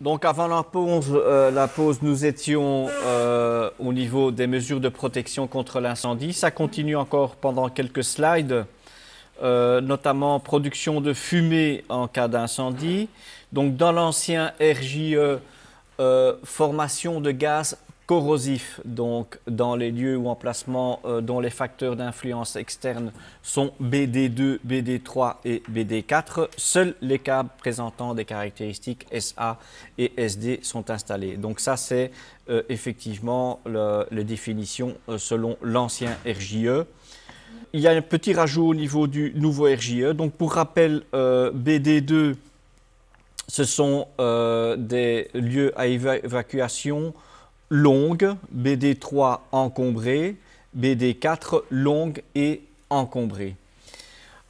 Donc avant la pause, euh, la pause nous étions euh, au niveau des mesures de protection contre l'incendie. Ça continue encore pendant quelques slides, euh, notamment production de fumée en cas d'incendie. Donc dans l'ancien RJE, formation de gaz corrosif donc dans les lieux ou emplacements euh, dont les facteurs d'influence externe sont BD2, BD3 et BD4. Seuls les câbles présentant des caractéristiques SA et SD sont installés. Donc ça c'est euh, effectivement le, les définitions euh, selon l'ancien RJE. Il y a un petit rajout au niveau du nouveau RJE. Donc pour rappel, BD2 ce sont des lieux à évacuation longue, BD3 encombrée, BD4 longue et encombrée.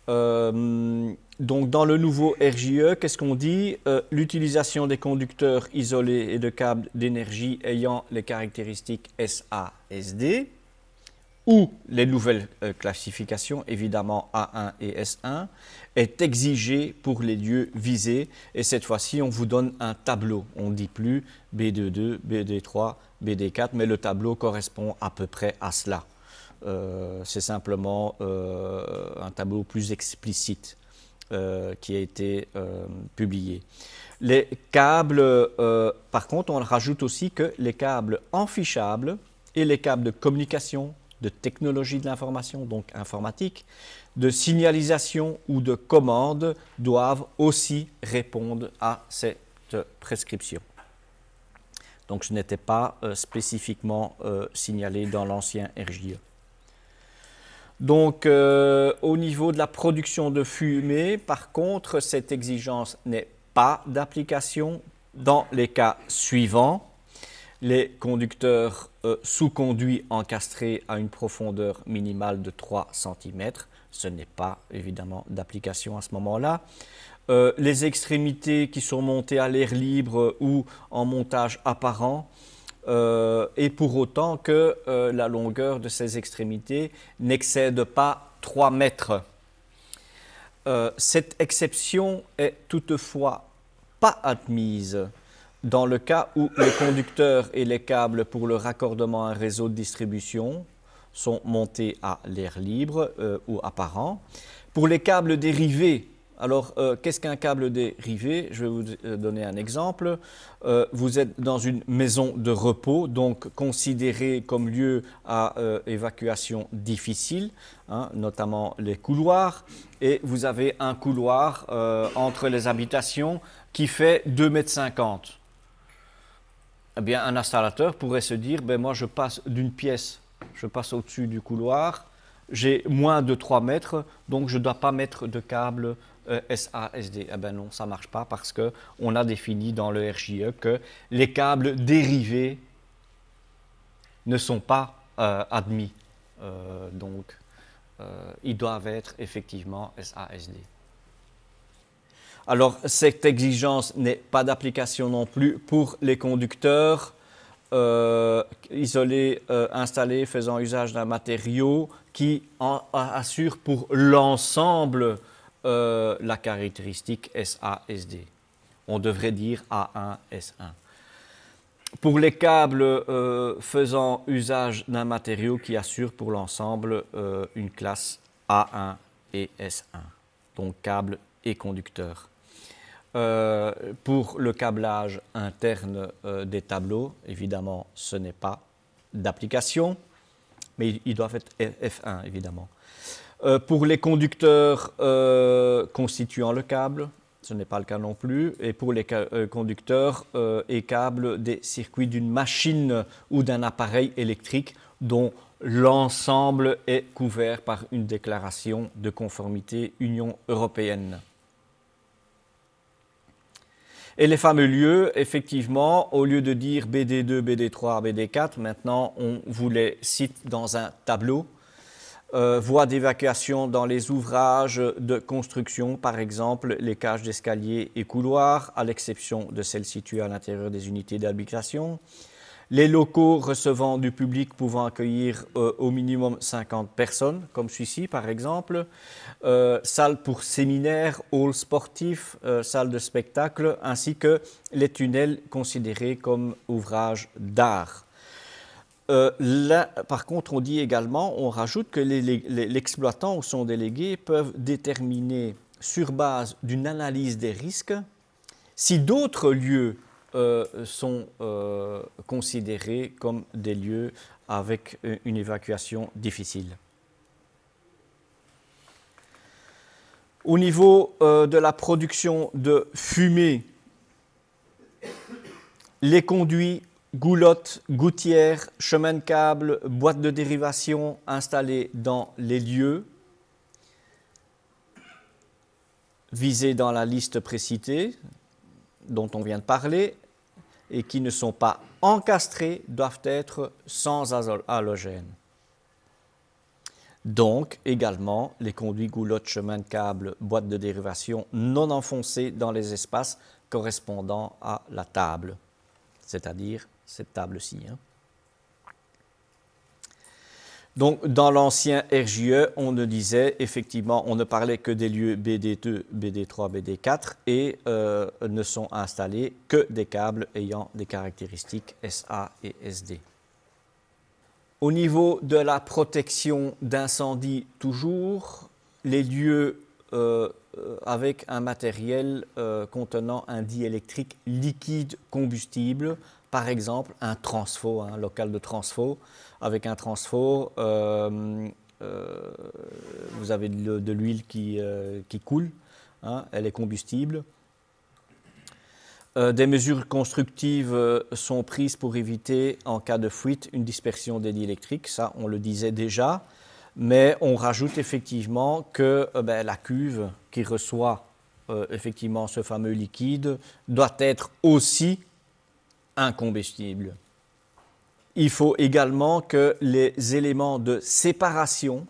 Euh, donc dans le nouveau RJE, qu'est-ce qu'on dit euh, L'utilisation des conducteurs isolés et de câbles d'énergie ayant les caractéristiques SASD ou les nouvelles euh, classifications, évidemment A1 et S1, est exigée pour les lieux visés. Et cette fois-ci, on vous donne un tableau. On ne dit plus b 2 BD3, BD4, mais le tableau correspond à peu près à cela. Euh, c'est simplement euh, un tableau plus explicite euh, qui a été publié. Les câbles, par contre, on rajoute aussi que les câbles enfichables et les câbles de communication, de technologie de l'information, donc informatique, de signalisation ou de commande doivent aussi répondre à cette prescription. Donc ce n'était pas euh, spécifiquement euh, signalé dans l'ancien RJE. Donc euh, au niveau de la production de fumée, par contre, cette exigence n'est pas d'application dans les cas suivants. Les conducteurs sous-conduits encastrés à une profondeur minimale de 3 cm, ce n'est pas évidemment d'application à ce moment-là. Euh, les extrémités qui sont montées à l'air libre ou en montage apparent, euh, et pour autant que euh, la longueur de ces extrémités n'excède pas 3 mètres. cette exception est toutefois pas admise dans le cas où les conducteurs et les câbles pour le raccordement à un réseau de distribution sont montés à l'air libre ou apparent. Pour les câbles dérivés alors, euh, qu'est-ce qu'un câble dérivé Je vais vous euh, donner un exemple. Euh, vous êtes dans une maison de repos, donc considérée comme lieu à évacuation difficile, hein, notamment les couloirs. Et vous avez un couloir entre les habitations qui fait 2,50 m. Eh bien, un installateur pourrait se dire, ben, moi je passe d'une pièce, je passe au-dessus du couloir, j'ai moins de 3 mètres, donc je ne dois pas mettre de câble euh, SASD. Eh bien non, ça ne marche pas parce qu'on a défini dans le RJE que les câbles dérivés ne sont pas euh, admis. Euh, donc, ils doivent être effectivement SASD. Alors, cette exigence n'est pas d'application non plus pour les conducteurs. isolés, installés faisant usage d'un matériau qui assure pour l'ensemble euh, la caractéristique SASD. On devrait dire A1-S1. Pour les câbles euh, faisant usage d'un matériau qui assure pour l'ensemble euh, une classe A1 et S1, donc câble et conducteur. pour le câblage interne des tableaux, évidemment, ce n'est pas d'application mais ils doivent être F1, évidemment. Euh, pour les conducteurs euh, constituant le câble, ce n'est pas le cas non plus. Et pour les euh, conducteurs et câbles des circuits d'une machine ou d'un appareil électrique dont l'ensemble est couvert par une déclaration de conformité Union européenne. Et les fameux lieux, effectivement, au lieu de dire BD2, BD3, BD4, maintenant on vous les cite dans un tableau. Euh, voies d'évacuation dans les ouvrages de construction, par exemple les cages d'escalier et couloirs, à l'exception de celles situées à l'intérieur des unités d'habitation les locaux recevant du public pouvant accueillir euh, au minimum 50 personnes, comme celui-ci par exemple, euh, salles pour séminaires, halls sportifs, euh, salles de spectacle, ainsi que les tunnels considérés comme ouvrages d'art. par contre, on dit également, on rajoute que l'exploitant ou son délégué peuvent déterminer sur base d'une analyse des risques si d'autres lieux euh, sont euh, considérés comme des lieux avec euh, une évacuation difficile. Au niveau de la production de fumée, les conduits, goulottes, gouttières, chemins de câble, boîtes de dérivation installées dans les lieux visés dans la liste précitée, dont on vient de parler, et qui ne sont pas encastrés doivent être sans halogène. Donc, également, les conduits goulottes, chemins de câble, boîtes de dérivation non enfoncées dans les espaces correspondant à la table, c'est-à-dire cette table-ci. Hein. Donc, dans l'ancien RJE, on ne disait effectivement, on ne parlait que des lieux BD2, BD3, BD4 et euh, ne sont installés que des câbles ayant des caractéristiques SA et SD. Au niveau de la protection d'incendie, toujours, les lieux euh, euh, avec un matériel contenant un diélectrique liquide combustible par exemple un transfo, hein, un local de transfo. Avec un transfo, euh, euh, vous avez de, l'huile qui, euh, qui, coule, hein, elle est combustible. des mesures constructives sont prises pour éviter, en cas de fuite, une dispersion des diélectriques. Ça, on le disait déjà. Mais on rajoute effectivement que ben, la cuve qui reçoit effectivement ce fameux liquide doit être aussi incombustible. Il faut également que les éléments de séparation,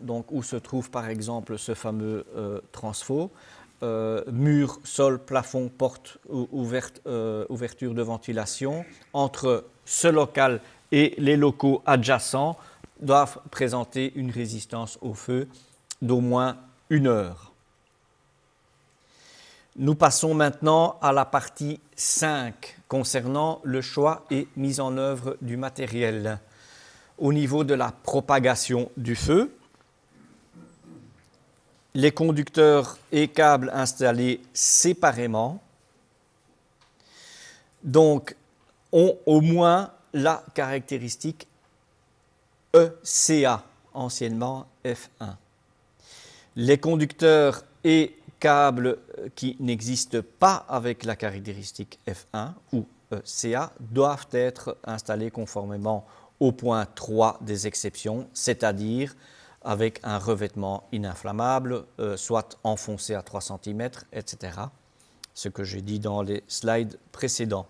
donc où se trouve par exemple ce fameux euh, transfo, euh, mur, sol, plafond, porte, ou, euh, ouverture de ventilation, entre ce local et les locaux adjacents, doivent présenter une résistance au feu d'au moins une heure. Nous passons maintenant à la partie 5 concernant le choix et mise en œuvre du matériel. Au niveau de la propagation du feu, les conducteurs et câbles installés séparément, donc ont au moins la caractéristique ECA, anciennement F1. Les conducteurs et câbles qui n'existent pas avec la caractéristique F1 ou euh, CA doivent être installés conformément au point 3 des exceptions, c'est-à-dire avec un revêtement ininflammable, euh, soit enfoncé à 3 cm, etc. Ce que j'ai dit dans les slides précédents.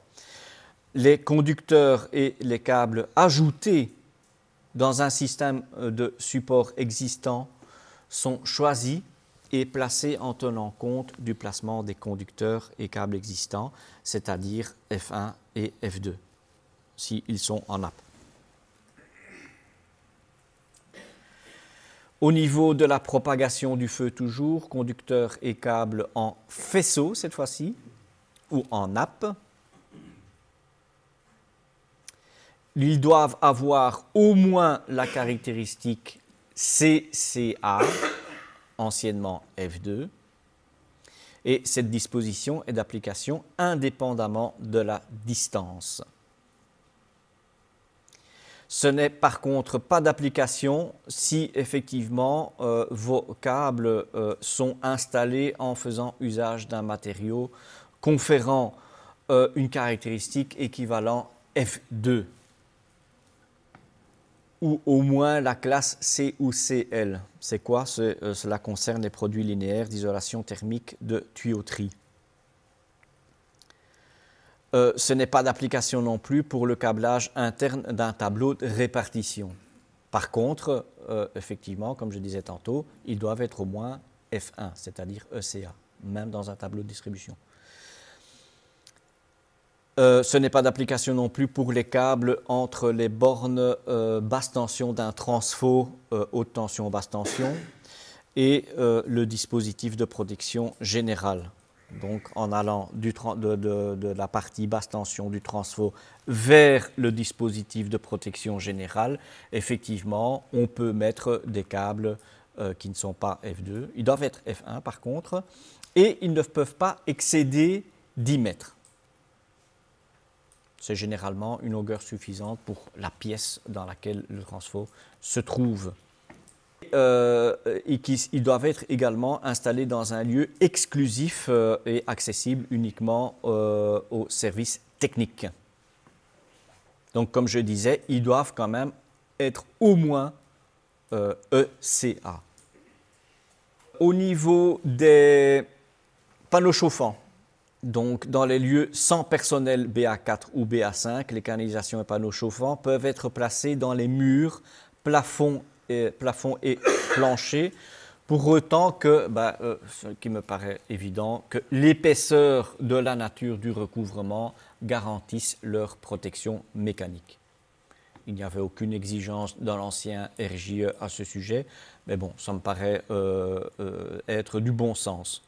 Les conducteurs et les câbles ajoutés dans un système euh, de support existant sont choisis et placé en tenant compte du placement des conducteurs et câbles existants, c'est-à-dire F1 et F2, s'ils sont en app. Au niveau de la propagation du feu toujours, conducteurs et câbles en faisceau cette fois-ci, ou en nappe. Ils doivent avoir au moins la caractéristique CCA, anciennement F2, et cette disposition est d'application indépendamment de la distance. Ce n'est par contre pas d'application si effectivement euh, vos câbles euh, sont installés en faisant usage d'un matériau conférant euh, une caractéristique équivalent F2 ou au moins la classe C ou CL. C'est quoi euh, Cela concerne les produits linéaires d'isolation thermique de tuyauterie. Euh, ce n'est pas d'application non plus pour le câblage interne d'un tableau de répartition. Par contre, euh, effectivement, comme je disais tantôt, ils doivent être au moins F1, c'est-à-dire ECA, même dans un tableau de distribution. Euh, ce n'est pas d'application non plus pour les câbles entre les bornes euh, basse tension d'un transfo euh, haute tension basse tension et le dispositif de protection générale. Donc en allant de, de, la partie basse tension du transfo vers le dispositif de protection générale, effectivement, on peut mettre des câbles qui ne sont pas F2. Ils doivent être F1 par contre, et ils ne peuvent pas excéder 10 mètres c'est généralement une longueur suffisante pour la pièce dans laquelle le transfo se trouve. Euh, et ils doivent être également installés dans un lieu exclusif euh, et accessible uniquement euh, aux services techniques. Donc, comme je disais, ils doivent quand même être au moins ECA. Euh, e au niveau des panneaux chauffants, donc, dans les lieux sans personnel BA4 ou BA5, les canalisations et panneaux chauffants peuvent être placés dans les murs, plafonds et, et planchers, pour autant que, bah, euh, ce qui me paraît évident, que l'épaisseur de la nature du recouvrement garantisse leur protection mécanique. Il n'y avait aucune exigence dans l'ancien RJE à ce sujet, mais bon, ça me paraît euh, euh, être du bon sens.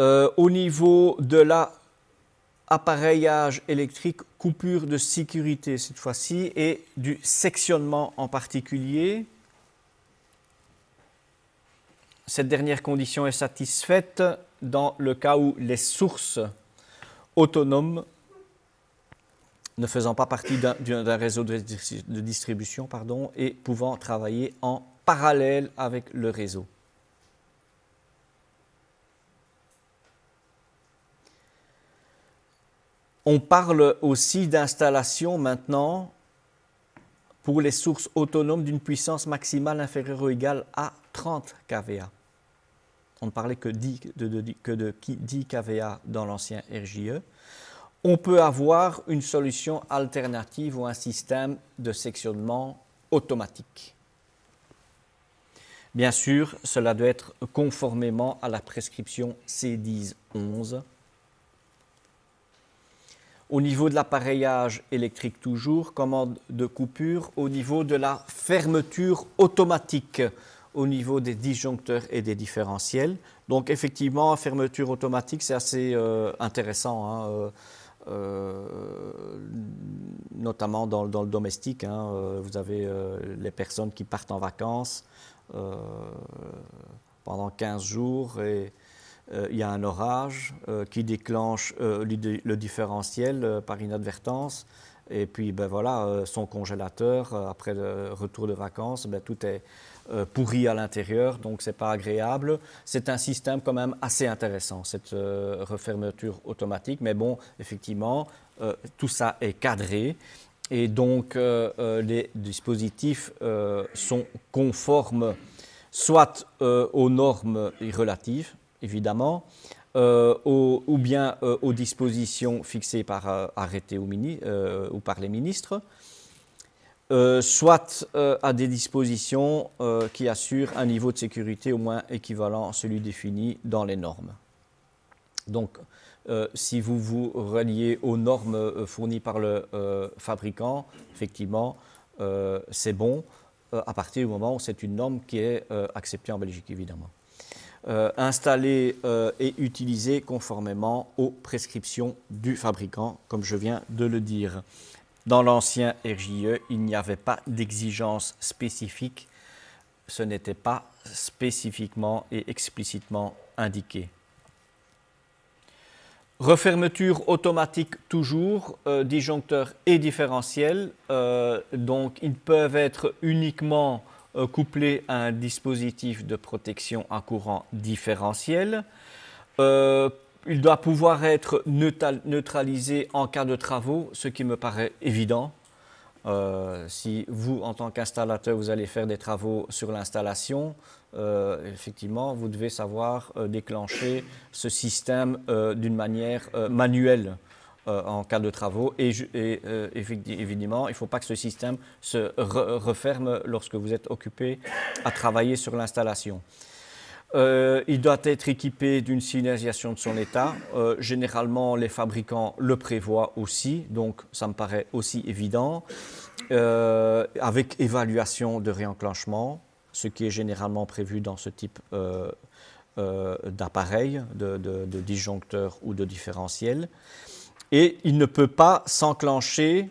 Euh, au niveau de l'appareillage électrique, coupure de sécurité cette fois-ci et du sectionnement en particulier. Cette dernière condition est satisfaite dans le cas où les sources autonomes ne faisant pas partie d'un réseau de, de distribution pardon, et pouvant travailler en parallèle avec le réseau. On parle aussi d'installation maintenant pour les sources autonomes d'une puissance maximale inférieure ou égale à 30 kVA. On ne parlait que, de, 10 kVA dans l'ancien RJE. On peut avoir une solution alternative ou un système de sectionnement automatique. Bien sûr, cela doit être conformément à la prescription c 10 11 au niveau de l'appareillage électrique toujours, commande de coupure. Au niveau de la fermeture automatique, au niveau des disjoncteurs et des différentiels. Donc effectivement, fermeture automatique, c'est assez euh, intéressant. Hein, euh, euh, notamment dans, le domestique. Hein, vous avez les personnes qui partent en vacances pendant 15 jours et euh, il y a un orage euh, qui déclenche euh, le différentiel par inadvertance. Et puis, ben voilà, son congélateur, après le retour de vacances, ben tout est pourri à l'intérieur, donc ce n'est pas agréable. C'est un système quand même assez intéressant, cette refermeture automatique. Mais bon, effectivement, tout ça est cadré. Et donc, les dispositifs sont conformes soit aux normes relatives, évidemment, euh, ou bien euh, aux dispositions fixées par euh, arrêté ou, par les ministres, soit à des dispositions qui assurent un niveau de sécurité au moins équivalent à celui défini dans les normes. Donc, si vous vous reliez aux normes fournies par le fabricant, effectivement, c'est bon à partir du moment où c'est une norme qui est acceptée en Belgique, évidemment. Euh, installé installés euh, et utilisés conformément aux prescriptions du fabricant, comme je viens de le dire. Dans l'ancien RJE, il n'y avait pas d'exigence spécifique, ce n'était pas spécifiquement et explicitement indiqué. Refermeture automatique toujours, euh, disjoncteur et différentiel. donc ils peuvent être uniquement euh, couplé à un dispositif de protection à courant différentiel. Euh, il doit pouvoir être neutralisé en cas de travaux, ce qui me paraît évident. Euh, si vous, en tant qu'installateur, vous allez faire des travaux sur l'installation, effectivement, vous devez savoir déclencher ce système d'une manière manuelle. Euh, en cas de travaux. Et, euh, évidemment, il ne faut pas que ce système se referme lorsque vous êtes occupé à travailler sur l'installation. Euh, il doit être équipé d'une signalisation de son état. généralement, les fabricants le prévoient aussi, donc ça me paraît aussi évident. avec évaluation de réenclenchement, ce qui est généralement prévu dans ce type d'appareil, de, de, de, disjoncteur ou de différentiel et il ne peut pas s'enclencher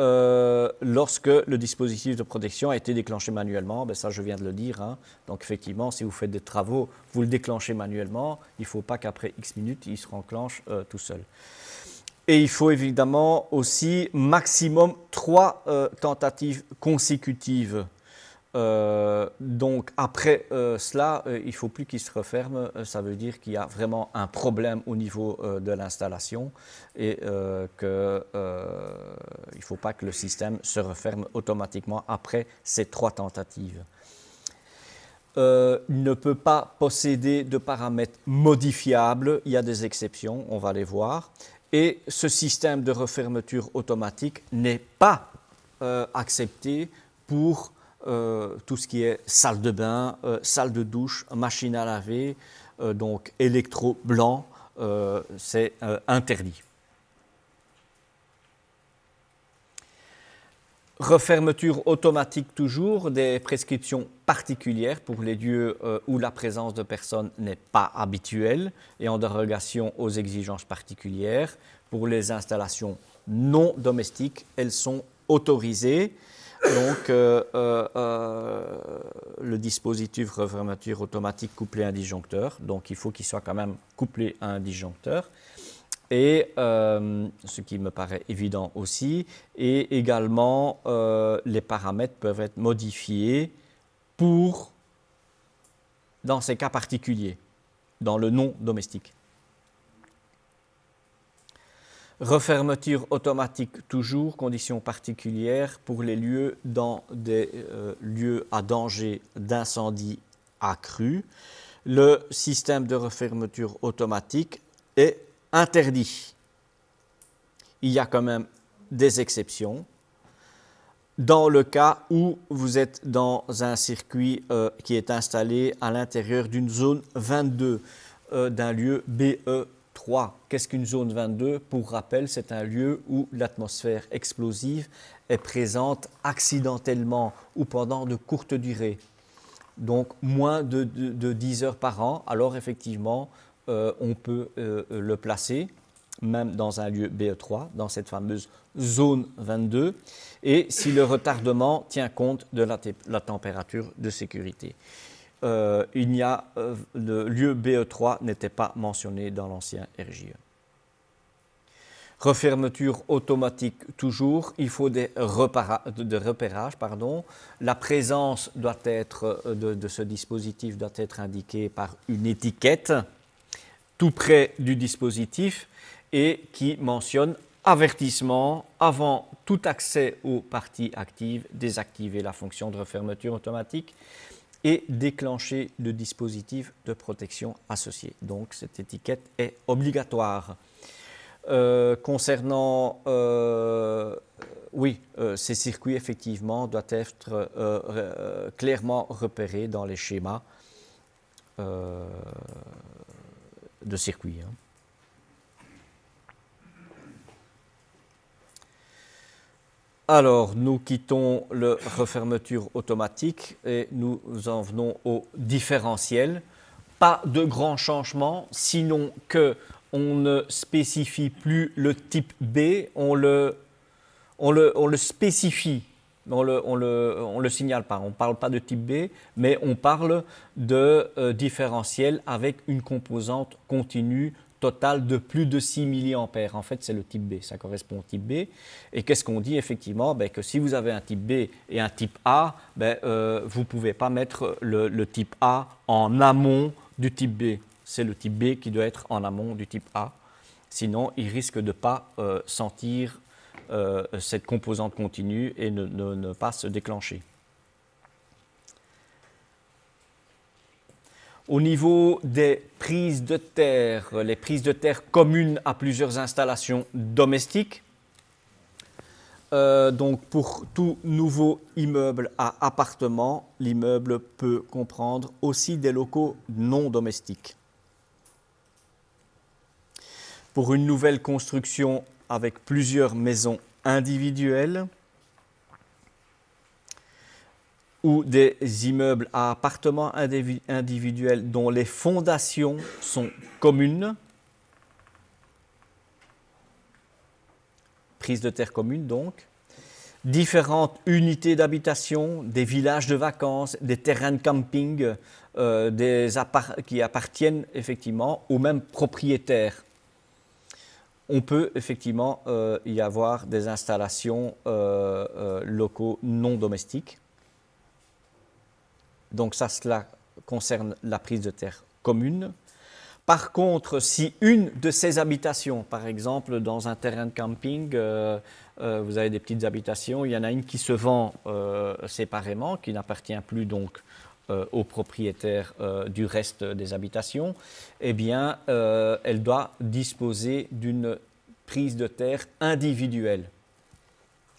euh, lorsque le dispositif de protection a été déclenché manuellement, ben, ça je viens de le dire, hein. donc effectivement si vous faites des travaux, vous le déclenchez manuellement, il ne faut pas qu'après X minutes il se renclenche euh, tout seul. Et il faut évidemment aussi maximum trois euh, tentatives consécutives euh, donc après euh, cela, euh, il ne faut plus qu'il se referme. Ça veut dire qu'il y a vraiment un problème au niveau de l'installation et qu'il ne faut pas que le système se referme automatiquement après ces trois tentatives. ne peut pas posséder de paramètres modifiables. Il y a des exceptions, on va les voir. Et ce système de refermeture automatique n'est pas accepté pour euh, tout ce qui est salle de bain, euh, salle de douche, machine à laver, euh, donc électro-blanc, c'est interdit. Refermeture automatique toujours des prescriptions particulières pour les lieux où la présence de personnes n'est pas habituelle et en dérogation aux exigences particulières. Pour les installations non domestiques, elles sont autorisées. Donc, euh, euh, euh, le dispositif revermature automatique couplé à un disjoncteur. Donc, il faut qu'il soit quand même couplé à un disjoncteur. Et ce qui me paraît évident aussi. Et également, les paramètres peuvent être modifiés pour, dans ces cas particuliers, dans le non domestique. Refermeture automatique toujours, condition particulière pour les lieux dans des euh, lieux à danger d'incendie accru. Le système de refermeture automatique est interdit. Il y a quand même des exceptions. Dans le cas où vous êtes dans un circuit euh, qui est installé à l'intérieur d'une zone 22 euh, d'un lieu BE Qu'est-ce qu'une zone 22 Pour rappel, c'est un lieu où l'atmosphère explosive est présente accidentellement ou pendant de courtes durées. Donc moins de, 10 heures par an, alors effectivement, euh, on peut euh, euh, le placer même dans un lieu BE3, dans cette fameuse zone 22, et si le retardement tient compte de la température de sécurité. Euh, il a, euh, le lieu BE3 n'était pas mentionné dans l'ancien RGE. Refermeture automatique toujours, il faut des, de repérages. Pardon. La présence doit être, euh, de, de, ce dispositif doit être indiquée par une étiquette tout près du dispositif et qui mentionne avertissement avant tout accès aux parties actives, désactiver la fonction de refermeture automatique et déclencher le dispositif de protection associé. Donc cette étiquette est obligatoire. Euh, concernant, euh, oui, euh, ces circuits effectivement doivent être clairement repérés dans les schémas de circuits. Hein. Alors, nous quittons le refermeture automatique et nous en venons au différentiel. Pas de grand changement, sinon que on ne spécifie plus le type B, on le, on spécifie, on le, le, signale pas. On ne parle pas de type B, mais on parle de euh, différentiel avec une composante continue total de plus de 6 mA. En fait, c'est le type B, ça correspond au type B. Et qu'est-ce qu'on dit effectivement ben, Que si vous avez un type B et un type A, ben, euh, vous ne pouvez pas mettre le, type A en amont du type B. C'est le type B qui doit être en amont du type A. Sinon, il risque de ne pas euh, sentir euh, cette composante continue et ne pas se déclencher. Au niveau des prises de terre, les prises de terre communes à plusieurs installations domestiques, euh, donc pour tout nouveau immeuble à appartement, l'immeuble peut comprendre aussi des locaux non domestiques. Pour une nouvelle construction avec plusieurs maisons individuelles, ou des immeubles à appartements individuels dont les fondations sont communes, prise de terre commune donc, différentes unités d'habitation, des villages de vacances, des terrains de camping euh, des qui appartiennent effectivement au même propriétaires. On peut effectivement euh, y avoir des installations euh, locaux non domestiques. Donc ça, cela concerne la prise de terre commune. Par contre, si une de ces habitations, par exemple dans un terrain de camping, euh, euh, vous avez des petites habitations, il y en a une qui se vend euh, séparément, qui n'appartient plus donc au propriétaire du reste des habitations, eh bien, elle doit disposer d'une prise de terre individuelle.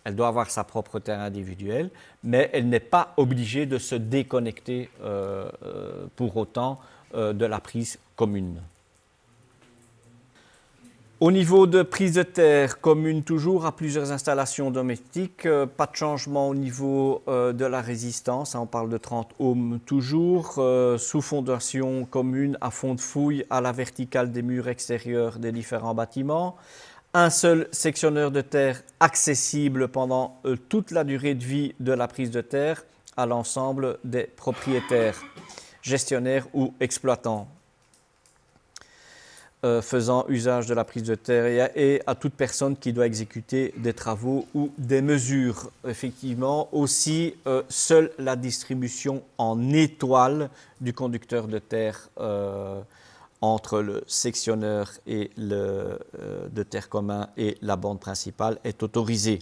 Elle doit avoir sa propre terre individuelle, mais elle n'est pas obligée de se déconnecter euh, euh, pour autant euh, de la prise commune. Au niveau de prise de terre commune toujours à plusieurs installations domestiques, pas de changement au niveau de la résistance, hein, on parle de 30 ohms toujours, sous fondation commune à fond de fouille à la verticale des murs extérieurs des différents bâtiments un seul sectionneur de terre accessible pendant euh, toute la durée de vie de la prise de terre à l'ensemble des propriétaires, gestionnaires ou exploitants. Euh, faisant usage de la prise de terre et à, toute personne qui doit exécuter des travaux ou des mesures. Effectivement, aussi, euh, seule la distribution en étoile du conducteur de terre entre le sectionneur et euh, de terre commun et la bande principale est autorisée.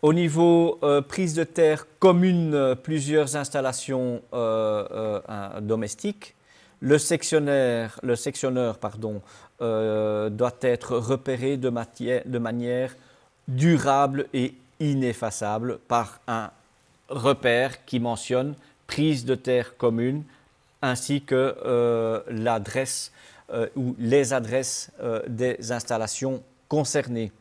Au niveau euh, prise de terre commune, euh, plusieurs installations domestiques. Le le sectionneur pardon, doit être repéré de, de manière durable et ineffaçable par un repère qui mentionne prise de terre commune ainsi que euh, l'adresse euh, ou les adresses euh, des installations concernées.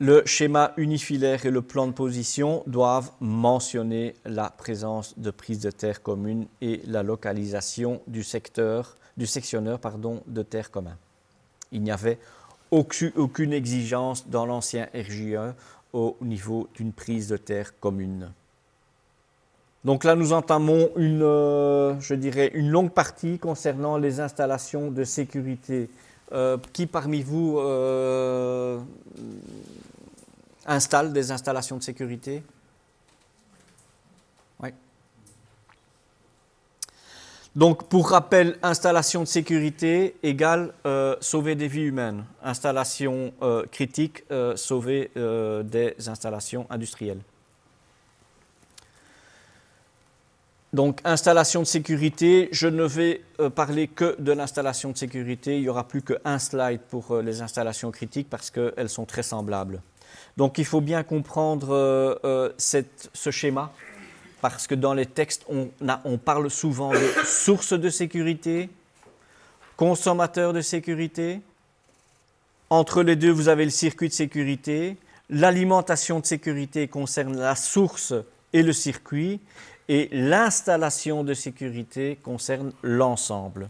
Le schéma unifilaire et le plan de position doivent mentionner la présence de prise de terre commune et la localisation du, secteur, du sectionneur pardon, de terre commun. Il n'y avait aucune exigence dans l'ancien RJE au niveau d'une prise de terre commune. Donc là, nous entamons une, euh, je dirais, une longue partie concernant les installations de sécurité. Euh, qui parmi vous euh, installe des installations de sécurité Oui. Donc, pour rappel, installation de sécurité égale sauver des vies humaines. Installation critique, sauver des installations industrielles. Donc installation de sécurité, je ne vais euh, parler que de l'installation de sécurité, il n'y aura plus qu'un slide pour euh, les installations critiques parce qu'elles sont très semblables. Donc il faut bien comprendre euh, ce schéma parce que dans les textes, on, on parle souvent de source de sécurité, consommateur de sécurité. Entre les deux, vous avez le circuit de sécurité. L'alimentation de sécurité concerne la source et le circuit et l'installation de sécurité concerne l'ensemble.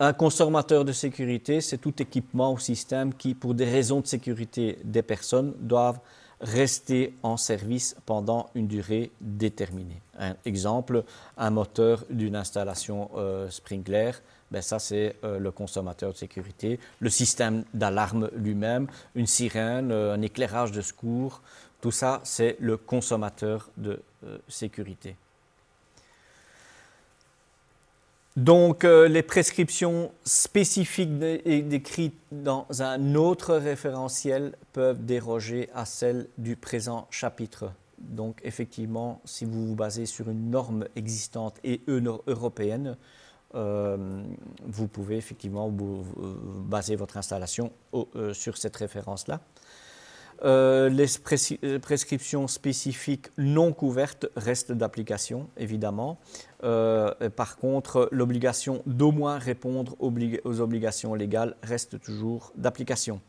Un consommateur de sécurité, c'est tout équipement ou système qui, pour des raisons de sécurité des personnes, doivent rester en service pendant une durée déterminée. Un exemple, un moteur d'une installation euh, sprinkler, ben ça c'est euh, le consommateur de sécurité, le système d'alarme lui-même, une sirène, euh, un éclairage de secours, tout ça, c'est le consommateur de euh, sécurité. Donc euh, les prescriptions spécifiques décrites dans un autre référentiel peuvent déroger à celles du présent chapitre. Donc effectivement, si vous vous basez sur une norme existante et européenne, euh, vous pouvez effectivement baser votre installation sur cette référence-là. Euh, les euh, prescriptions spécifiques non couvertes restent d'application, évidemment. Euh, par contre, l'obligation d'au moins répondre aux obligations légales reste toujours d'application.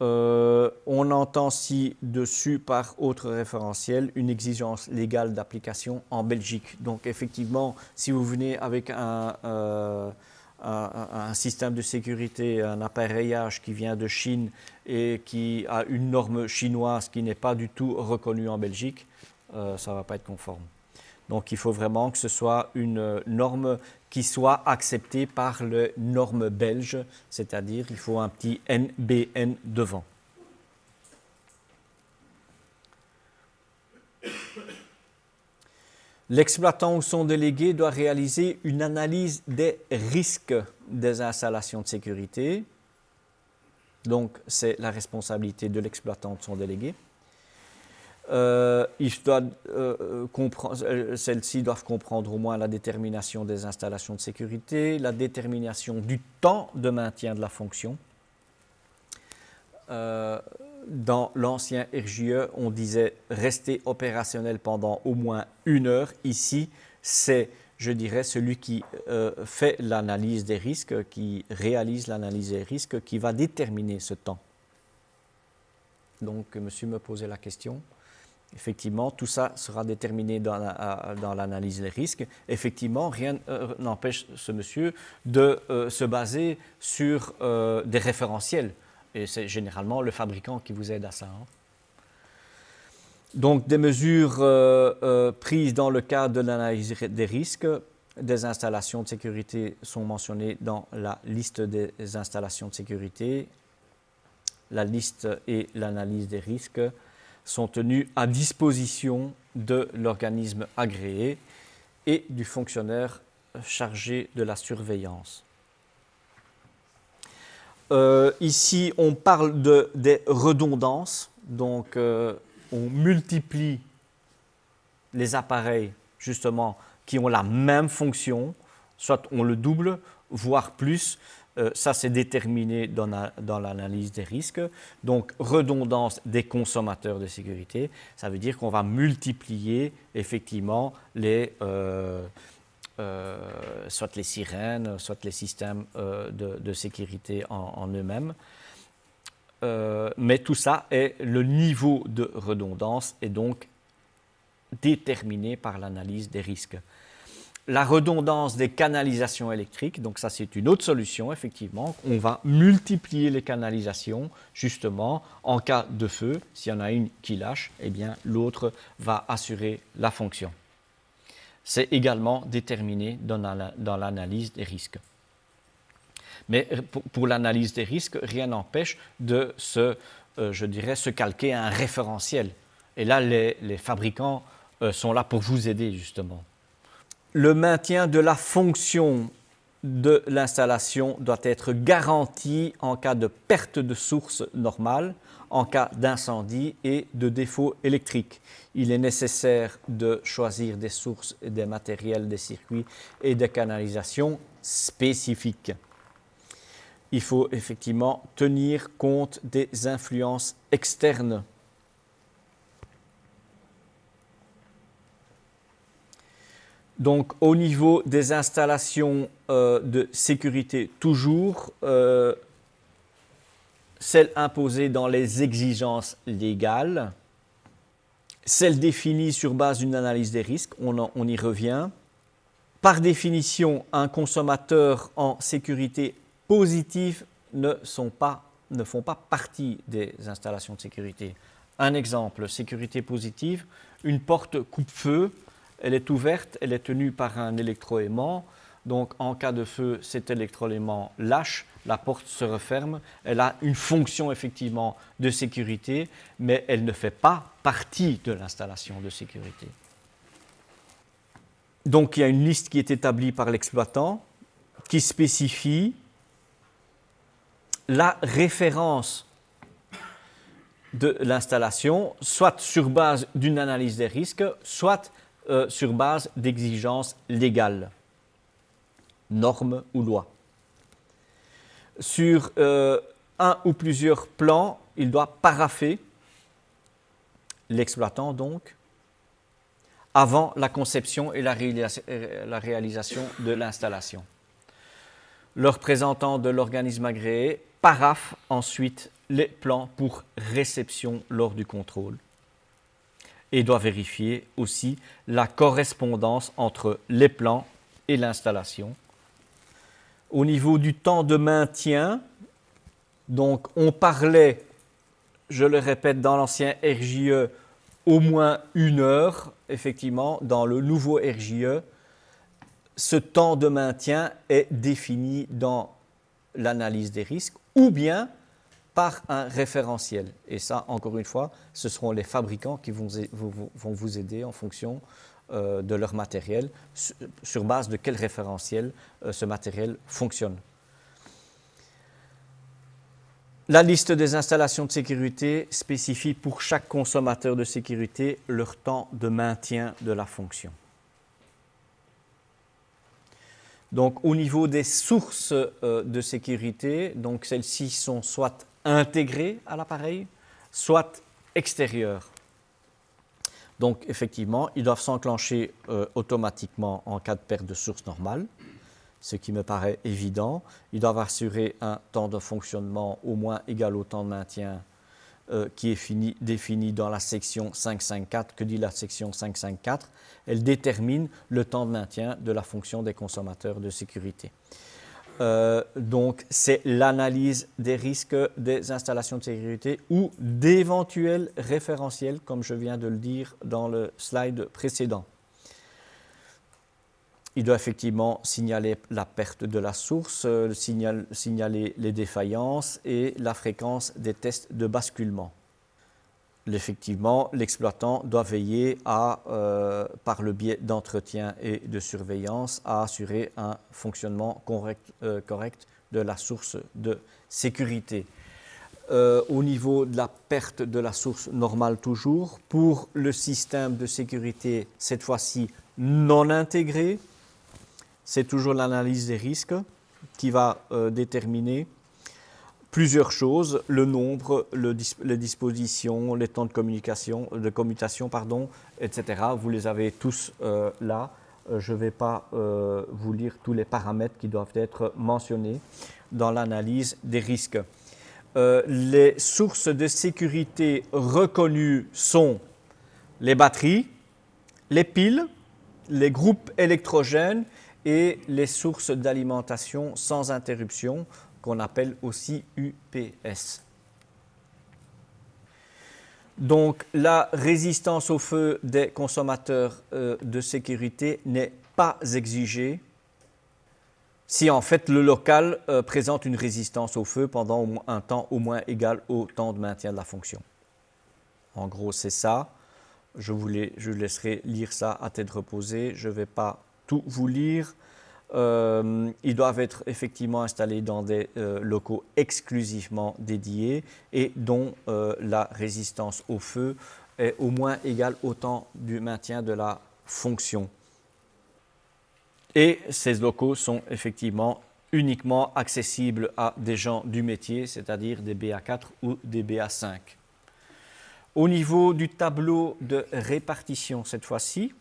on entend si dessus par autre référentiel une exigence légale d'application en Belgique. Donc effectivement, si vous venez avec un un système de sécurité, un appareillage qui vient de Chine et qui a une norme chinoise qui n'est pas du tout reconnue en Belgique, euh, ça ne va pas être conforme. Donc il faut vraiment que ce soit une norme qui soit acceptée par les normes belges, c'est-à-dire qu'il faut un petit NBN devant. L'exploitant ou son délégué doit réaliser une analyse des risques des installations de sécurité. Donc, c'est la responsabilité de l'exploitant de son délégué. Euh, euh, euh, Celles-ci doivent comprendre au moins la détermination des installations de sécurité, la détermination du temps de maintien de la fonction dans l'ancien RJE, on disait rester opérationnel pendant au moins une heure. Ici, c'est, je dirais, celui qui euh, fait l'analyse des risques, qui réalise l'analyse des risques, qui va déterminer ce temps. Donc, monsieur me posait la question. Effectivement, tout ça sera déterminé dans, l'analyse des risques. Effectivement, rien euh, n'empêche ce monsieur de euh, se baser sur des référentiels. Et c'est généralement le fabricant qui vous aide à ça. Hein. Donc des mesures euh, euh, prises dans le cadre de l'analyse des risques, des installations de sécurité sont mentionnées dans la liste des installations de sécurité. La liste et l'analyse des risques sont tenues à disposition de l'organisme agréé et du fonctionnaire chargé de la surveillance. Euh, ici, on parle de, des redondances. Donc, euh, on multiplie les appareils, justement, qui ont la même fonction. Soit on le double, voire plus. Euh, ça, c'est déterminé dans, l'analyse des risques. Donc, redondance des consommateurs de sécurité, ça veut dire qu'on va multiplier effectivement les, euh, soit les sirènes, soit les systèmes euh, de, sécurité en, eux-mêmes. Euh, mais tout ça est le niveau de redondance est donc déterminé par l'analyse des risques la redondance des canalisations électriques. Donc ça, c'est une autre solution, effectivement. On va multiplier les canalisations, justement, en cas de feu. S'il y en a une qui lâche, et eh bien, l'autre va assurer la fonction. C'est également déterminé dans l'analyse des risques. Mais euh, pour l'analyse des risques, rien n'empêche de se, euh, je dirais, se calquer à un référentiel. Et là, les, les fabricants euh, sont là pour vous aider, justement. Le maintien de la fonction de l'installation doit être garanti en cas de perte de source normale en cas d'incendie et de défaut électrique. Il est nécessaire de choisir des sources, des matériels, des circuits et des canalisations spécifiques. Il faut effectivement tenir compte des influences externes. Donc au niveau des installations euh, de sécurité, toujours, euh, celle imposées dans les exigences légales, celle définies sur base d'une analyse des risques, on, y revient. Par définition, un consommateur en sécurité positive ne, sont ne font pas partie des installations de sécurité. Un exemple, sécurité positive, une porte coupe-feu, elle est ouverte, elle est tenue par un électroaimant, donc, en cas de feu, cet électrolément lâche, la porte se referme. Elle a une fonction effectivement de sécurité, mais elle ne fait pas partie de l'installation de sécurité. Donc, il y a une liste qui est établie par l'exploitant qui spécifie la référence de l'installation, soit sur base d'une analyse des risques, soit euh, sur base d'exigences légales normes ou lois. Sur euh, un ou plusieurs plans, il doit paraffer l'exploitant donc avant la conception et la, la réalisation de l'installation. Le représentant de l'organisme agréé paraphe ensuite les plans pour réception lors du contrôle et doit vérifier aussi la correspondance entre les plans et l'installation, au niveau du temps de maintien, donc on parlait, je le répète, dans l'ancien RJE, au moins une heure, effectivement, dans le nouveau RJE, ce temps de maintien est défini dans l'analyse des risques ou bien par un référentiel. Et ça, encore une fois, ce seront les fabricants qui vont, vont vous aider en fonction euh, de leur matériel, sur, base de quel référentiel euh, ce matériel fonctionne. La liste des installations de sécurité spécifie pour chaque consommateur de sécurité leur temps de maintien de la fonction. Donc au niveau des sources euh, de sécurité, celles-ci sont soit intégrées à l'appareil, soit extérieures. Donc effectivement, ils doivent s'enclencher euh, automatiquement en cas de perte de source normale, ce qui me paraît évident. Ils doivent assurer un temps de fonctionnement au moins égal au temps de maintien euh, qui est défini dans la section 554. Que dit la section 554 Elle détermine le temps de maintien de la fonction des consommateurs de sécurité. Euh, donc, c'est l'analyse des risques des installations de sécurité ou d'éventuels référentiels, comme je viens de le dire dans le slide précédent. Il doit effectivement signaler la perte de la source, euh, signaler les défaillances et la fréquence des tests de basculement effectivement, l'exploitant doit veiller à, euh, par le biais d'entretien et de surveillance, à assurer un fonctionnement correct, euh, de la source de sécurité. Euh, au niveau de la perte de la source normale toujours, pour le système de sécurité, cette fois-ci non intégré, c'est toujours l'analyse des risques qui va déterminer plusieurs choses, le nombre, les dispositions, les temps de, communication, de commutation, pardon, etc. Vous les avez tous euh, là. Euh, je ne vais pas euh, vous lire tous les paramètres qui doivent être mentionnés dans l'analyse des risques. les sources de sécurité reconnues sont les batteries, les piles, les groupes électrogènes et les sources d'alimentation sans interruption qu'on appelle aussi UPS. Donc la résistance au feu des consommateurs euh, de sécurité n'est pas exigée si en fait le local euh, présente une résistance au feu pendant un temps au moins égal au temps de maintien de la fonction. En gros, c'est ça. Je voulais, je laisserai lire ça à tête reposée. Je ne vais pas tout vous lire. Euh, ils doivent être effectivement installés dans des euh, locaux exclusivement dédiés et dont euh, la résistance au feu est au moins égale au temps du maintien de la fonction. Et ces locaux sont effectivement uniquement accessibles à des gens du métier, c'est-à-dire des BA4 ou des BA5. Au niveau du tableau de répartition cette fois-ci,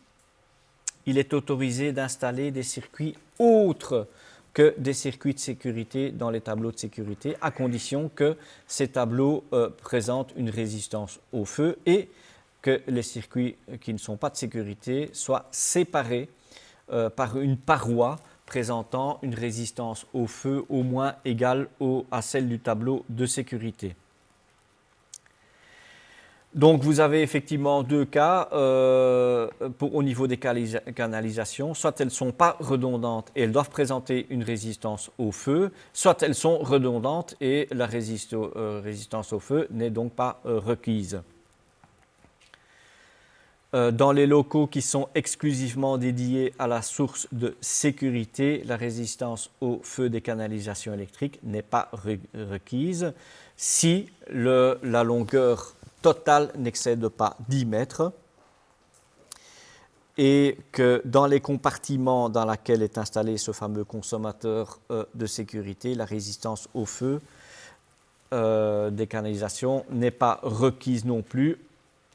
il est autorisé d'installer des circuits autre que des circuits de sécurité dans les tableaux de sécurité, à condition que ces tableaux euh, présentent une résistance au feu et que les circuits euh, qui ne sont pas de sécurité soient séparés euh, par une paroi présentant une résistance au feu au moins égale à celle du tableau de sécurité. Donc vous avez effectivement deux cas euh, pour, au niveau des canalisations. Soit elles ne sont pas redondantes et elles doivent présenter une résistance au feu, soit elles sont redondantes et la euh, résistance au feu n'est donc pas euh, requise. Dans les locaux qui sont exclusivement dédiés à la source de sécurité, la résistance au feu des canalisations électriques n'est pas requise si la longueur total n'excède pas 10 mètres et que dans les compartiments dans lesquels est installé ce fameux consommateur euh, de sécurité, la résistance au feu euh, des canalisations n'est pas requise non plus,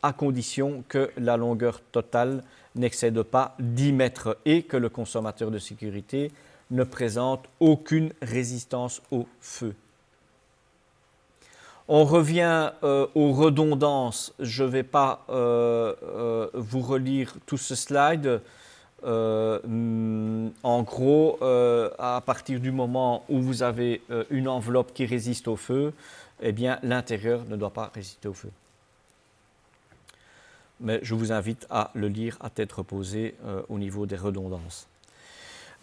à condition que la longueur totale n'excède pas 10 mètres et que le consommateur de sécurité ne présente aucune résistance au feu. On revient euh, aux redondances. Je ne vais pas euh, euh, vous relire tout ce slide. Mm, en gros, à partir du moment où vous avez une enveloppe qui résiste au feu, eh bien, l'intérieur ne doit pas résister au feu. Mais je vous invite à le lire à tête reposée au niveau des redondances.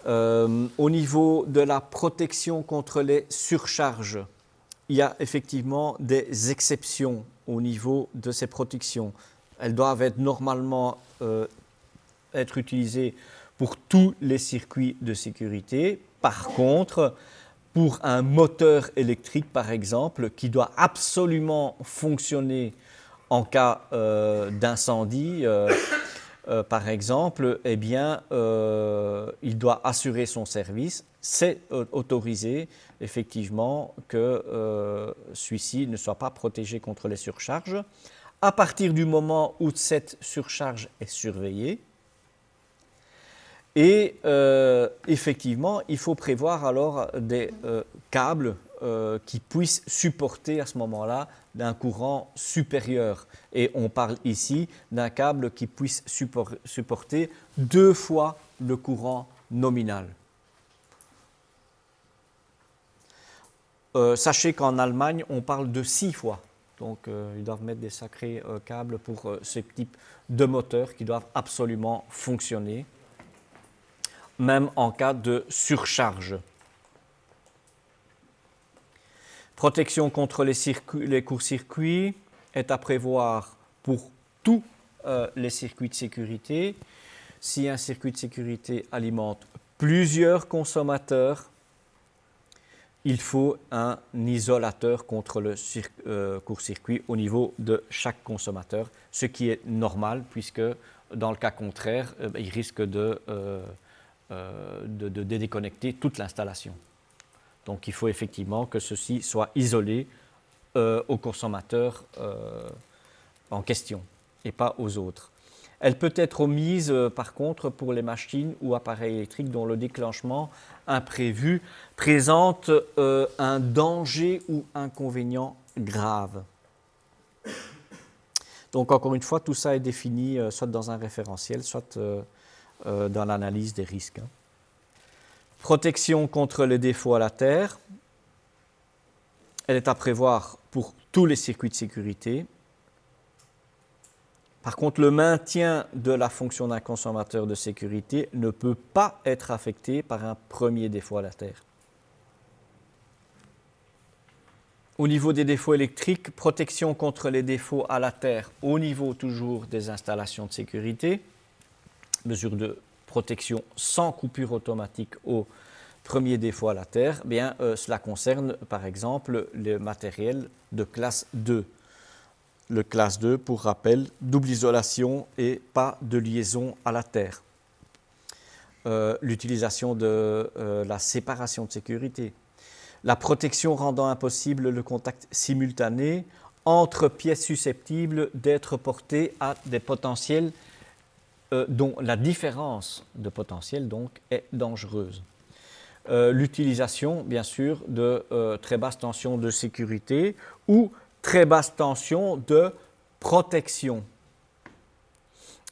au niveau de la protection contre les surcharges, il y a effectivement des exceptions au niveau de ces protections. Elles doivent être normalement euh, être utilisées pour tous les circuits de sécurité. Par contre, pour un moteur électrique, par exemple, qui doit absolument fonctionner en cas euh, d'incendie, euh, euh, par exemple, eh bien, euh, il doit assurer son service. C'est autorisé, effectivement, que euh, celui-ci ne soit pas protégé contre les surcharges. À partir du moment où cette surcharge est surveillée, et effectivement, il faut prévoir alors des câbles euh, qui puisse supporter à ce moment-là d'un courant supérieur. Et on parle ici d'un câble qui puisse supporter deux fois le courant nominal. Euh, sachez qu'en Allemagne, on parle de six fois. Donc, euh, ils doivent mettre des sacrés câbles pour ce type de moteur qui doivent absolument fonctionner, même en cas de surcharge. Protection contre les, les courts-circuits est à prévoir pour tous euh, les circuits de sécurité. Si un circuit de sécurité alimente plusieurs consommateurs, il faut un isolateur contre le euh, court-circuit au niveau de chaque consommateur, ce qui est normal puisque dans le cas contraire, euh, il risque de, de, de déconnecter toute l'installation. Donc il faut effectivement que ceci soit isolé euh, aux consommateurs euh, en question et pas aux autres. Elle peut être omise euh, par contre pour les machines ou appareils électriques dont le déclenchement imprévu présente un danger ou inconvénient grave. Donc encore une fois, tout ça est défini soit dans un référentiel, soit dans l'analyse des risques. Hein. Protection contre les défauts à la terre. Elle est à prévoir pour tous les circuits de sécurité. Par contre, le maintien de la fonction d'un consommateur de sécurité ne peut pas être affecté par un premier défaut à la terre. Au niveau des défauts électriques, protection contre les défauts à la terre au niveau toujours des installations de sécurité, mesure de protection sans coupure automatique au premier défaut à la terre, eh bien, euh, cela concerne par exemple le matériel de classe 2. Le classe 2, pour rappel, double isolation et pas de liaison à la terre. Euh, l'utilisation de euh, la séparation de sécurité. La protection rendant impossible le contact simultané entre pièces susceptibles d'être portées à des potentiels euh, dont la différence de potentiel donc est dangereuse. Euh, l'utilisation, bien sûr, de euh, très basse tension de sécurité ou très basse tension de protection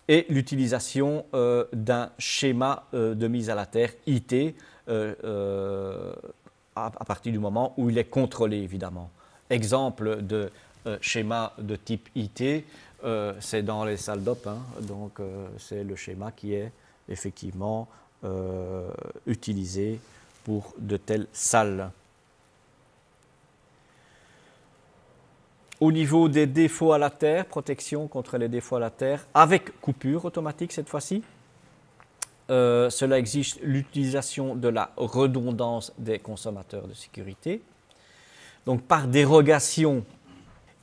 et l'utilisation d'un schéma de mise à la terre IT à, à, partir du moment où il est contrôlé, évidemment. Exemple de schéma de type IT, euh, c'est dans les salles d'op. Hein. donc, euh, c'est le schéma qui est effectivement euh, utilisé pour de telles salles. Au niveau des défauts à la terre, protection contre les défauts à la terre, avec coupure automatique cette fois-ci. cela exige l'utilisation de la redondance des consommateurs de sécurité. Donc par dérogation,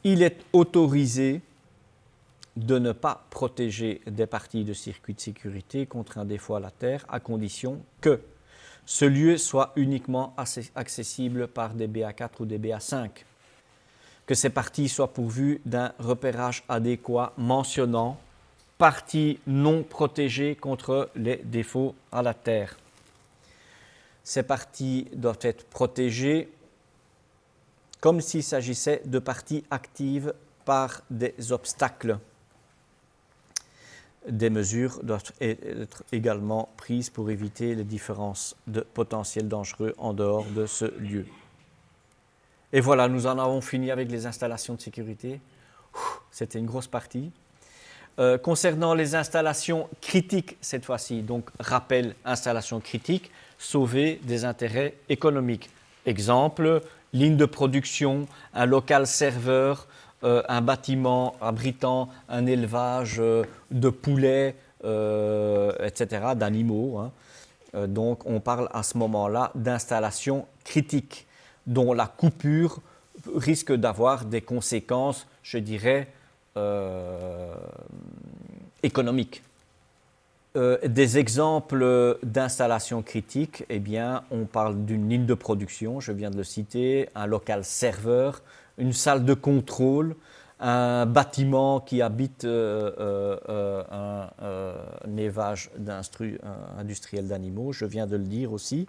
il est autorisé de ne pas protéger des parties de circuit de sécurité contre un défaut à la terre, à condition que ce lieu soit uniquement accessible par des BA4 ou des BA5, que ces parties soient pourvues d'un repérage adéquat mentionnant parties non protégées contre les défauts à la terre. Ces parties doivent être protégées comme s'il s'agissait de parties actives par des obstacles des mesures doivent être également prises pour éviter les différences de potentiel dangereux en dehors de ce lieu. Et voilà, nous en avons fini avec les installations de sécurité. C'était une grosse partie. Euh, concernant les installations critiques cette fois-ci, donc rappel installations critiques, sauver des intérêts économiques. Exemple, ligne de production, un local serveur, euh, un bâtiment abritant un élevage euh, de poulets, euh, etc., d'animaux. Hein. Donc on parle à ce moment-là d'installations critiques dont la coupure risque d'avoir des conséquences, je dirais, économiques. des exemples d'installations critiques, eh bien, on parle d'une ligne de production, je viens de le citer, un local serveur, une salle de contrôle, un bâtiment qui habite euh, euh, euh, un, un, élevage industriel d'animaux, je viens de le dire aussi.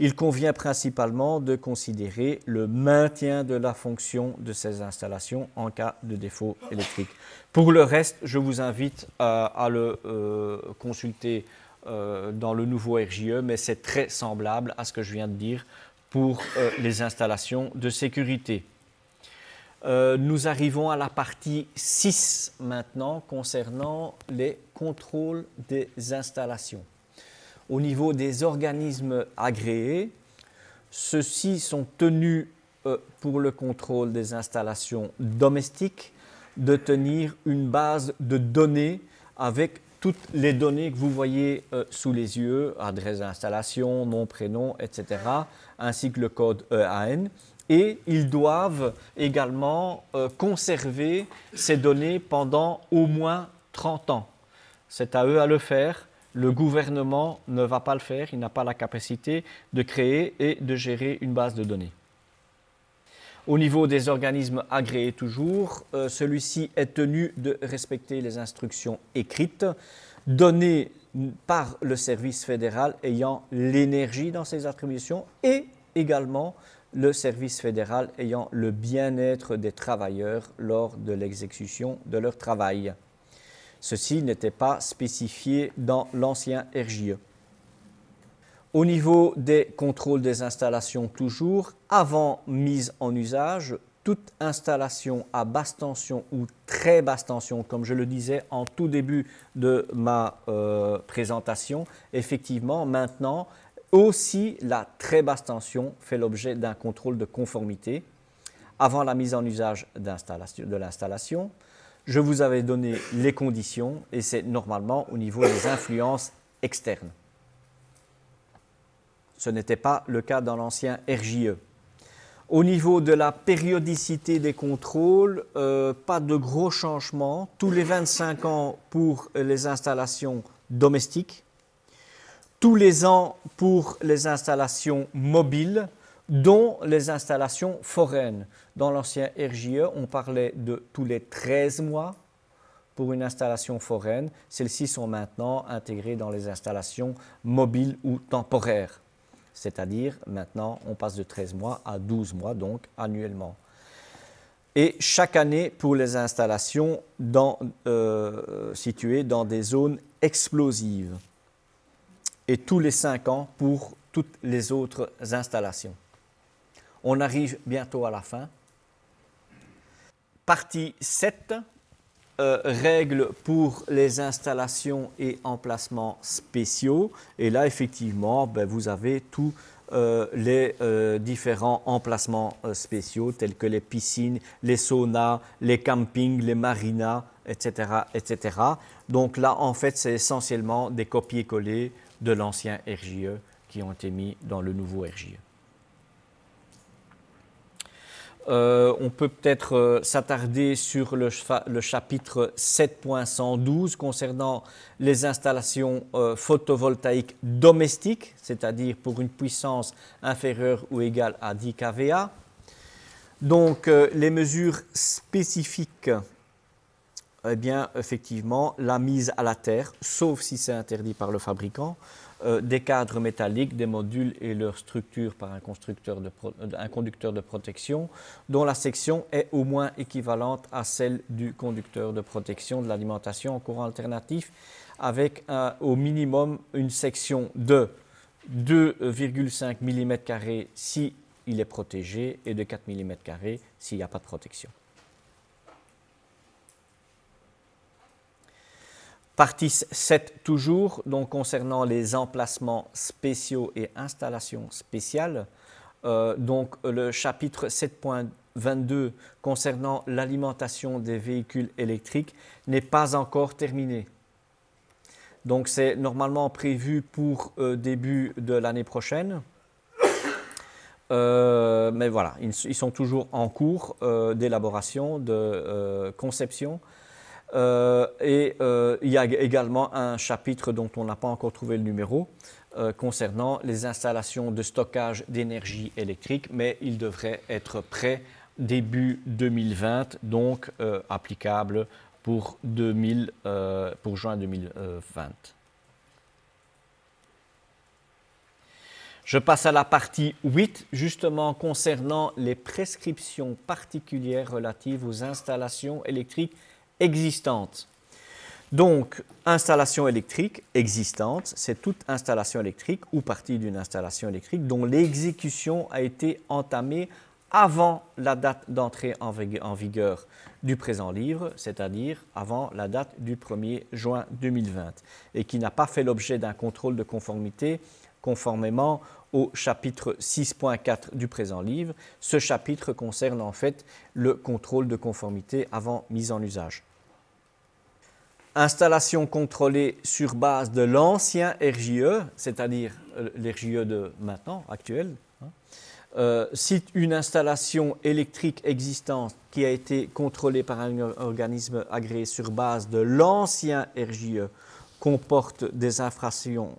Il convient principalement de considérer le maintien de la fonction de ces installations en cas de défaut électrique. Pour le reste, je vous invite à, le consulter dans le nouveau RJE, mais c'est très semblable à ce que je viens de dire pour les installations de sécurité. Euh, nous arrivons à la partie 6 maintenant concernant les contrôles des installations. Au niveau des organismes agréés, ceux-ci sont tenus euh, pour le contrôle des installations domestiques de tenir une base de données avec toutes les données que vous voyez euh, sous les yeux, adresse d'installation, nom, prénom, etc., ainsi que le code EAN et ils doivent également euh, conserver ces données pendant au moins 30 ans. C'est à eux à le faire. Le gouvernement ne va pas le faire, il n'a pas la capacité de créer et de gérer une base de données. Au niveau des organismes agréés toujours, euh, celui-ci est tenu de respecter les instructions écrites données par le service fédéral ayant l'énergie dans ses attributions et également le service fédéral ayant le bien-être des travailleurs lors de l'exécution de leur travail. Ceci n'était pas spécifié dans l'ancien RGE. Au niveau des contrôles des installations toujours, avant mise en usage, toute installation à basse tension ou très basse tension, comme je le disais en tout début de ma euh, présentation, effectivement, maintenant, aussi, la très basse tension fait l'objet d'un contrôle de conformité avant la mise en usage de l'installation. Je vous avais donné les conditions et c'est normalement au niveau des influences externes. Ce n'était pas le cas dans l'ancien RJE. Au niveau de la périodicité des contrôles, euh, pas de gros changements. Tous les 25 ans pour les installations domestiques, tous les ans pour les installations mobiles, dont les installations foraines. Dans l'ancien RJE, on parlait de tous les 13 mois pour une installation foraine. Celles-ci sont maintenant intégrées dans les installations mobiles ou temporaires. C'est-à-dire, maintenant, on passe de 13 mois à 12 mois, donc annuellement. Et chaque année pour les installations euh, situées dans des zones explosives et tous les cinq ans pour toutes les autres installations. On arrive bientôt à la fin. Partie 7, euh, règles pour les installations et emplacements spéciaux. Et là, effectivement, ben, vous avez tous euh, les euh, différents emplacements spéciaux tels que les piscines, les saunas, les campings, les marinas, etc. etc. Donc là, en fait, c'est essentiellement des copier-coller de l'ancien RJE qui ont été mis dans le nouveau RJE. Euh, on peut peut-être euh, s'attarder sur le, chapitre 7.112 concernant les installations euh, photovoltaïques domestiques, c'est-à-dire pour une puissance inférieure ou égale à 10 kVA. Donc les mesures spécifiques eh bien, effectivement, la mise à la terre, sauf si c'est interdit par le fabricant, euh, des cadres métalliques, des modules et leur structure par un, conducteur de protection, dont la section est au moins équivalente à celle du conducteur de protection de l'alimentation en courant alternatif, avec au minimum une section de 2,5 mm si il est protégé et de 4 mm s'il n'y a pas de protection. Partie 7 toujours, donc concernant les emplacements spéciaux et installations spéciales. Euh, donc le chapitre 7.22 concernant l'alimentation des véhicules électriques n'est pas encore terminé. Donc c'est normalement prévu pour euh, début de l'année prochaine. Euh, mais voilà, ils, sont toujours en cours d'élaboration, de conception euh, et euh, il y a également un chapitre dont on n'a pas encore trouvé le numéro euh, concernant les installations de stockage d'énergie électrique, mais il devrait être prêt début 2020, donc applicable pour, pour juin 2020. Je passe à la partie 8, justement concernant les prescriptions particulières relatives aux installations électriques Existante, Donc, installation électrique existante, c'est toute installation électrique ou partie d'une installation électrique dont l'exécution a été entamée avant la date d'entrée en vigueur du présent livre, c'est-à-dire avant la date du 1er juin 2020, et qui n'a pas fait l'objet d'un contrôle de conformité conformément au chapitre 6.4 du présent livre. Ce chapitre concerne en fait le contrôle de conformité avant mise en usage installation contrôlée sur base de l'ancien RJE, c'est-à-dire euh, l'RJE de maintenant, actuel, hein, euh, si une installation électrique existante qui a été contrôlée par un organisme agréé sur base de l'ancien RJE comporte des infractions,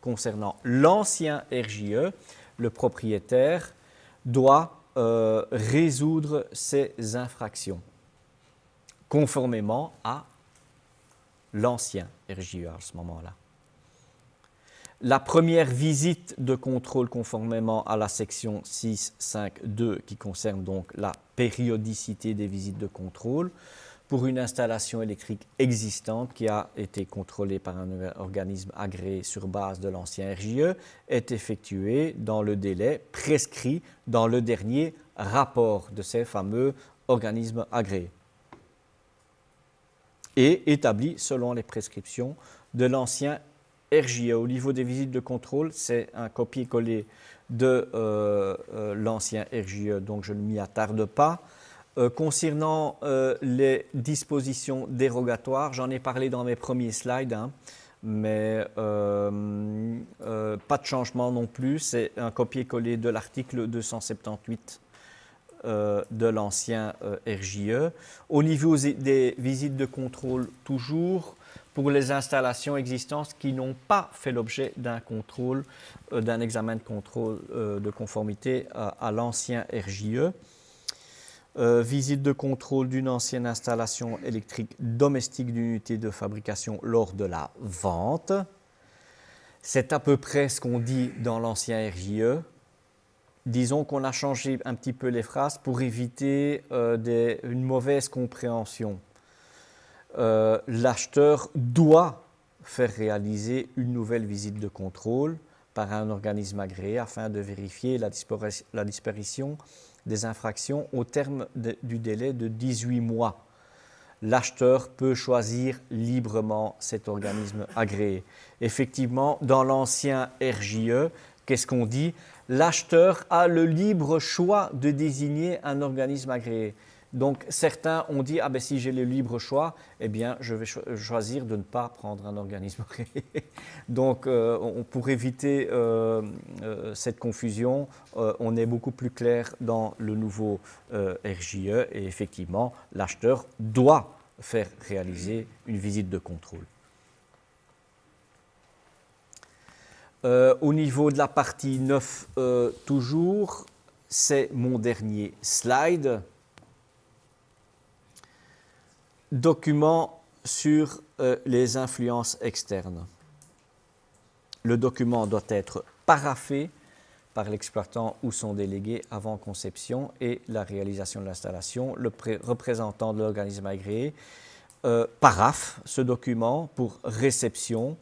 concernant l'ancien RJE, le propriétaire doit euh, résoudre ces infractions conformément à l'ancien RJE à ce moment-là. La première visite de contrôle conformément à la section 6.5.2 qui concerne donc la périodicité des visites de contrôle pour une installation électrique existante qui a été contrôlée par un organisme agréé sur base de l'ancien RJE est effectuée dans le délai prescrit dans le dernier rapport de ces fameux organismes agréés et établi selon les prescriptions de l'ancien RJE. Au niveau des visites de contrôle, c'est un copier-coller de euh, euh, l'ancien RJE, donc je ne m'y attarde pas. Euh, concernant les dispositions dérogatoires, j'en ai parlé dans mes premiers slides, hein, mais pas de changement non plus. C'est un copier-coller de l'article 278 euh, de l'ancien euh, RJE. Au niveau des visites de contrôle, toujours pour les installations existantes qui n'ont pas fait l'objet d'un contrôle, euh, d'un examen de contrôle de conformité à, à l'ancien RJE. visite de contrôle d'une ancienne installation électrique domestique d'unité de fabrication lors de la vente. C'est à peu près ce qu'on dit dans l'ancien RJE disons qu'on a changé un petit peu les phrases pour éviter euh, une mauvaise compréhension. Euh, l'acheteur doit faire réaliser une nouvelle visite de contrôle par un organisme agréé afin de vérifier la, disparition, des infractions au terme du délai de 18 mois. L'acheteur peut choisir librement cet organisme agréé. Effectivement, dans l'ancien RJE, qu'est-ce qu'on dit l'acheteur a le libre choix de désigner un organisme agréé. Donc certains ont dit ah ben si j'ai le libre choix, eh bien je vais choisir de ne pas prendre un organisme agréé. Donc euh, pour éviter euh, euh, cette confusion, on est beaucoup plus clair dans le nouveau RJE et effectivement l'acheteur doit faire réaliser une visite de contrôle. Euh, au niveau de la partie 9, euh, toujours, c'est mon dernier slide. Document sur euh, les influences externes. Le document doit être paraffé par l'exploitant ou son délégué avant conception et la réalisation de l'installation. Le représentant de l'organisme agréé euh, ce document pour réception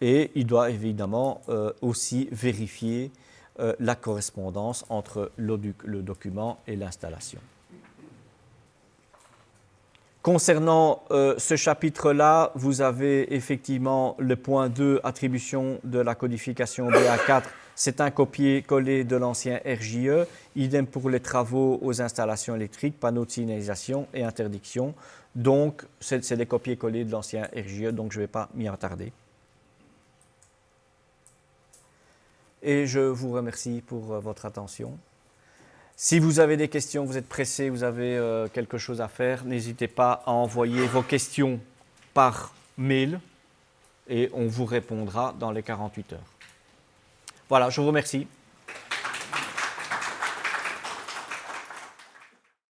et il doit évidemment euh, aussi vérifier euh, la correspondance entre le, document et l'installation. Concernant euh, ce chapitre-là, vous avez effectivement le point 2, attribution de la codification BA4. C'est un copier-coller de l'ancien RJE. Idem pour les travaux aux installations électriques, panneaux de signalisation et interdiction. Donc, c'est des copier-coller de l'ancien RJE, donc je ne vais pas m'y attarder. Et je vous remercie pour euh, votre attention. Si vous avez des questions, vous êtes pressé, vous avez euh, quelque chose à faire, n'hésitez pas à envoyer vos questions par mail et on vous répondra dans les 48 heures. Voilà, je vous remercie.